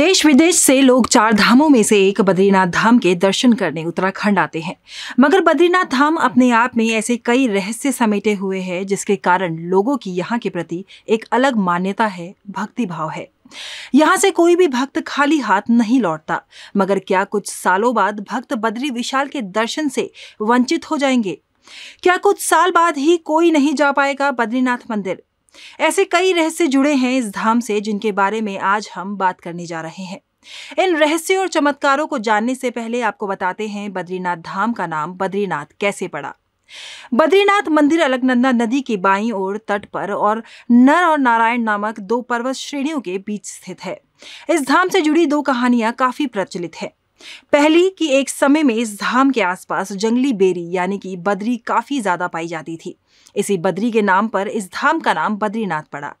देश विदेश से लोग चार धामों में से एक बद्रीनाथ धाम के दर्शन करने उत्तराखंड आते हैं मगर बद्रीनाथ धाम अपने आप में ऐसे कई रहस्य समेटे हुए है जिसके कारण लोगों की यहाँ के प्रति एक अलग मान्यता है भक्ति भाव है यहाँ से कोई भी भक्त खाली हाथ नहीं लौटता मगर क्या कुछ सालों बाद भक्त बद्री विशाल के दर्शन से वंचित हो जाएंगे क्या कुछ साल बाद ही कोई नहीं जा पाएगा बद्रीनाथ मंदिर ऐसे कई रहस्य जुड़े हैं इस धाम से जिनके बारे में आज हम बात करने जा रहे हैं इन रहस्यों और चमत्कारों को जानने से पहले आपको बताते हैं बद्रीनाथ धाम का नाम बद्रीनाथ कैसे पड़ा बद्रीनाथ मंदिर अलकनंदा नदी की बाई ओर तट पर और नर और नारायण नामक दो पर्वत श्रेणियों के बीच स्थित है इस धाम से जुड़ी दो कहानियां काफी प्रचलित है पहली कि एक समय में इस धाम के आसपास जंगली बेरी यानी कि बद्री काफ़ी ज़्यादा पाई जाती थी इसी बद्री के नाम पर इस धाम का नाम बद्रीनाथ पड़ा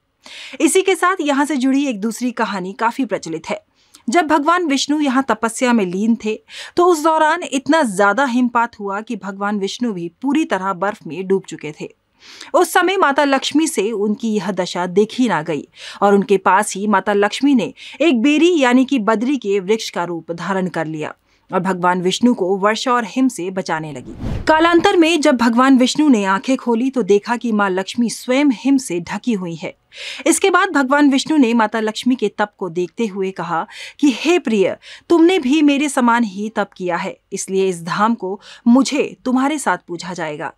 इसी के साथ यहाँ से जुड़ी एक दूसरी कहानी काफ़ी प्रचलित है जब भगवान विष्णु यहाँ तपस्या में लीन थे तो उस दौरान इतना ज़्यादा हिमपात हुआ कि भगवान विष्णु भी पूरी तरह बर्फ में डूब चुके थे उस समय माता लक्ष्मी से उनकी यह दशा देखी ना गई और उनके पास ही माता लक्ष्मी ने एक बेरी यानी कि बद्री के वृक्ष का रूप धारण कर लिया और भगवान विष्णु को वर्षा और हिम से बचाने लगी कालांतर में जब भगवान विष्णु ने आंखें खोली तो देखा कि माँ लक्ष्मी स्वयं हिम से ढकी हुई है इसके बाद भगवान विष्णु ने माता लक्ष्मी के तप को देखते हुए कहा कि हे प्रिय तुमने भी मेरे समान ही तप किया है इसलिए इस धाम को मुझे तुम्हारे साथ पूछा जाएगा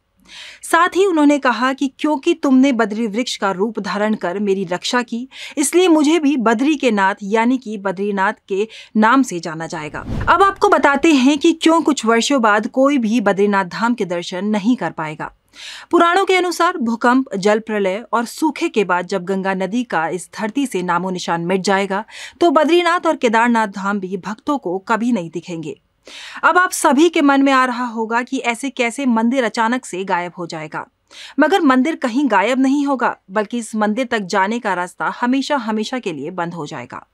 साथ ही उन्होंने कहा कि क्योंकि तुमने बद्री वृक्ष का रूप धारण कर मेरी रक्षा की इसलिए मुझे भी बद्री के नाथ यानी कि बद्रीनाथ के नाम से जाना जाएगा अब आपको बताते हैं कि क्यों कुछ वर्षों बाद कोई भी बद्रीनाथ धाम के दर्शन नहीं कर पाएगा पुराणों के अनुसार भूकंप जल प्रलय और सूखे के बाद जब गंगा नदी का इस धरती से नामो निशान मिट जाएगा तो बद्रीनाथ और केदारनाथ धाम भी भक्तों को कभी नहीं दिखेंगे अब आप सभी के मन में आ रहा होगा कि ऐसे कैसे मंदिर अचानक से गायब हो जाएगा मगर मंदिर कहीं गायब नहीं होगा बल्कि इस मंदिर तक जाने का रास्ता हमेशा हमेशा के लिए बंद हो जाएगा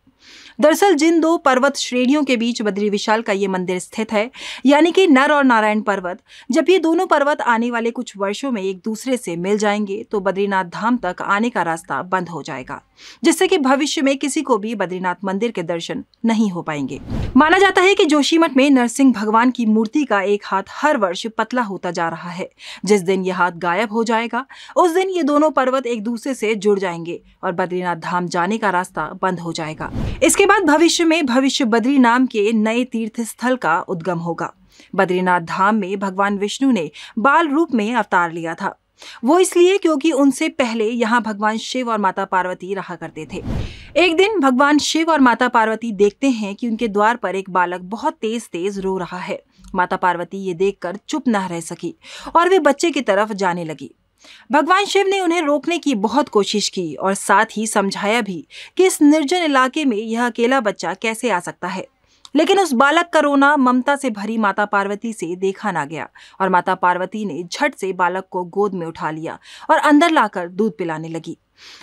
दरअसल जिन दो पर्वत श्रेणियों के बीच बद्री विशाल का ये मंदिर स्थित है यानी कि नर और नारायण पर्वत जब ये दोनों पर्वत आने वाले कुछ वर्षों में एक दूसरे से मिल जाएंगे तो बद्रीनाथ धाम तक आने का रास्ता बंद हो जाएगा जिससे कि भविष्य में किसी को भी बद्रीनाथ मंदिर के दर्शन नहीं हो पाएंगे माना जाता है कि जोशीमठ में नरसिंह भगवान की मूर्ति का एक हाथ हर वर्ष पतला होता जा रहा है जिस दिन ये हाथ गायब हो जाएगा उस दिन ये दोनों पर्वत एक दूसरे से जुड़ जाएंगे और बद्रीनाथ धाम जाने का रास्ता बंद हो जाएगा इसके बाद भविष्य में भविष्य बद्री नाम के नए तीर्थ स्थल का उद्गम होगा बद्रीनाथ धाम में भगवान विष्णु ने बाल रूप में अवतार लिया था वो इसलिए क्योंकि उनसे पहले यहाँ भगवान शिव और माता पार्वती रहा करते थे एक दिन भगवान शिव और माता पार्वती देखते हैं कि उनके द्वार पर एक बालक बहुत तेज तेज रो रहा है माता पार्वती ये देखकर चुप न रह सकी और वे बच्चे की तरफ जाने लगी भगवान शिव ने उन्हें रोकने की बहुत कोशिश की और साथ ही समझाया भी कि इस निर्जन इलाके में यह अकेला बच्चा कैसे आ सकता है लेकिन उस बालक का रोना ममता से भरी माता पार्वती से देखा ना गया और माता पार्वती ने झट से बालक को गोद में उठा लिया और अंदर लाकर दूध पिलाने लगी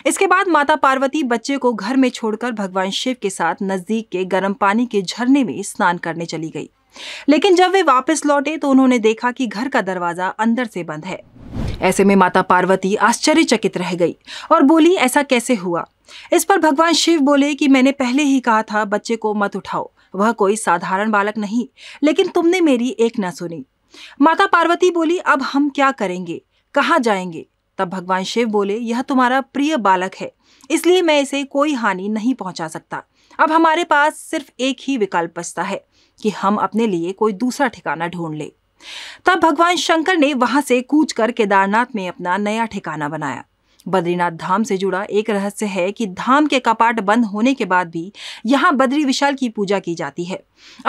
इसके बाद माता पार्वती बच्चे को घर में छोड़कर भगवान शिव के साथ नजदीक के गर्म पानी के झरने में स्नान करने चली गई लेकिन जब वे वापस लौटे तो उन्होंने देखा कि घर का दरवाजा अंदर से बंद है ऐसे में माता पार्वती आश्चर्यचकित रह गई और बोली ऐसा कैसे हुआ इस पर भगवान शिव बोले कि मैंने पहले ही कहा था बच्चे को मत उठाओ वह कोई साधारण बालक नहीं लेकिन तुमने मेरी एक न सुनी माता पार्वती बोली अब हम क्या करेंगे कहाँ जाएंगे तब भगवान शिव बोले यह तुम्हारा प्रिय बालक है इसलिए मैं इसे कोई हानि नहीं पहुंचा सकता अब हमारे पास सिर्फ एक ही विकल्प बचता है कि हम अपने लिए कोई दूसरा ठिकाना ढूंढ लें तब भगवान शंकर ने वहां से कूच कर केदारनाथ में अपना नया ठिकाना बनाया बद्रीनाथ धाम से जुड़ा एक रहस्य है कि धाम के कपाट बंद होने के बाद भी यहाँ बद्री विशाल की पूजा की जाती है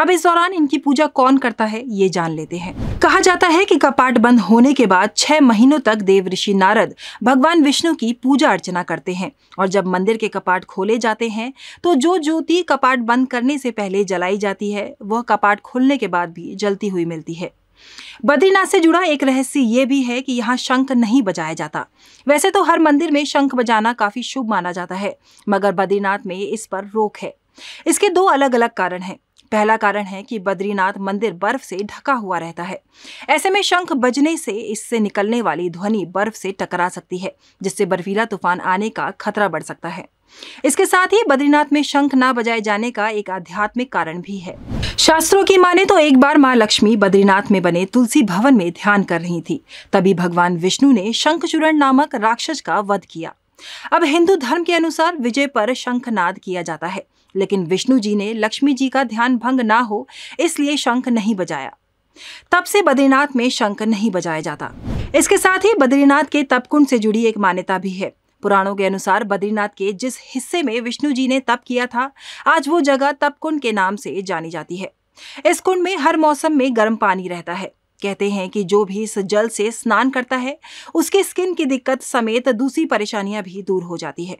अब इस दौरान इनकी पूजा कौन करता है ये जान लेते हैं कहा जाता है कि कपाट बंद होने के बाद छह महीनों तक देव ऋषि नारद भगवान विष्णु की पूजा अर्चना करते हैं और जब मंदिर के कपाट खोले जाते हैं तो जो ज्योति कपाट बंद करने से पहले जलाई जाती है वह कपाट खोलने के बाद भी जलती हुई मिलती है बद्रीनाथ से जुड़ा एक रहस्य ये भी है कि यहाँ शंख नहीं बजाया जाता वैसे तो हर मंदिर में शंख बजाना काफ़ी शुभ माना जाता है मगर बद्रीनाथ में इस पर रोक है इसके दो अलग अलग कारण हैं पहला कारण है कि बद्रीनाथ मंदिर बर्फ से ढका हुआ रहता है ऐसे में शंख बजने से इससे निकलने वाली ध्वनि बर्फ से टकरा सकती है जिससे बर्फीला तूफान आने का खतरा बढ़ सकता है इसके साथ ही बद्रीनाथ में शंख ना बजाए जाने का एक आध्यात्मिक कारण भी है शास्त्रों की माने तो एक बार माँ लक्ष्मी बद्रीनाथ में बने तुलसी भवन में ध्यान कर रही थी तभी भगवान विष्णु ने शंखचूरण नामक राक्षस का वध किया अब हिंदू धर्म के अनुसार विजय पर शंखनाद किया जाता है लेकिन विष्णु जी ने लक्ष्मी जी का ध्यान भंग ना हो इसलिए शंख नहीं बजाया तब से बद्रीनाथ में शंख नहीं बजाया जाता इसके साथ ही बद्रीनाथ के तपकुंड से जुड़ी एक मान्यता भी है पुराणों के अनुसार बद्रीनाथ के जिस हिस्से में विष्णु जी ने तप किया था आज वो जगह तप कुंड के नाम से जानी जाती है इस कुंड में हर मौसम में गर्म पानी रहता है कहते हैं कि जो भी इस जल से स्नान करता है उसके स्किन की दिक्कत समेत दूसरी परेशानियां भी दूर हो जाती है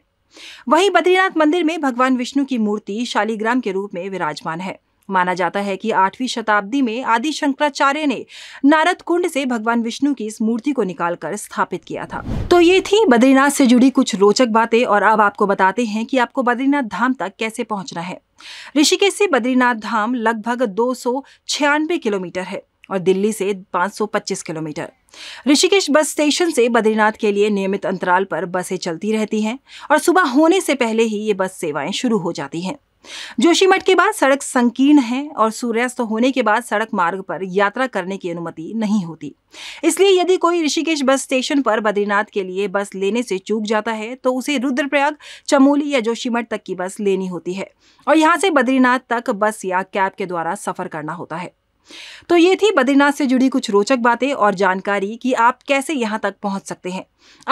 वहीं बद्रीनाथ मंदिर में भगवान विष्णु की मूर्ति शालीग्राम के रूप में विराजमान है माना जाता है कि आठवीं शताब्दी में आदि शंकराचार्य ने नारद कुंड से भगवान विष्णु की इस मूर्ति को निकालकर स्थापित किया था तो ये थी बद्रीनाथ से जुड़ी कुछ रोचक बातें और अब आपको बताते हैं कि आपको बद्रीनाथ धाम तक कैसे पहुंचना है ऋषिकेश से बद्रीनाथ धाम लगभग दो किलोमीटर है और दिल्ली से 525 किलोमीटर ऋषिकेश बस स्टेशन से बद्रीनाथ के लिए नियमित अंतराल पर बसें चलती रहती हैं और सुबह होने से पहले ही ये बस सेवाएं शुरू हो जाती हैं जोशीमठ के बाद सड़क संकीर्ण है और सूर्यास्त होने के बाद सड़क मार्ग पर यात्रा करने की अनुमति नहीं होती इसलिए यदि कोई ऋषिकेश बस स्टेशन पर बद्रीनाथ के लिए बस लेने से चूक जाता है तो उसे रुद्रप्रयाग चमोली या जोशीमठ तक की बस लेनी होती है और यहाँ से बद्रीनाथ तक बस या कैब के द्वारा सफर करना होता है तो ये थी बद्रीनाथ से जुड़ी कुछ रोचक बातें और जानकारी कि आप कैसे यहाँ तक पहुँच सकते हैं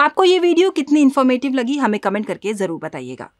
आपको ये वीडियो कितनी इन्फॉर्मेटिव लगी हमें कमेंट करके ज़रूर बताइएगा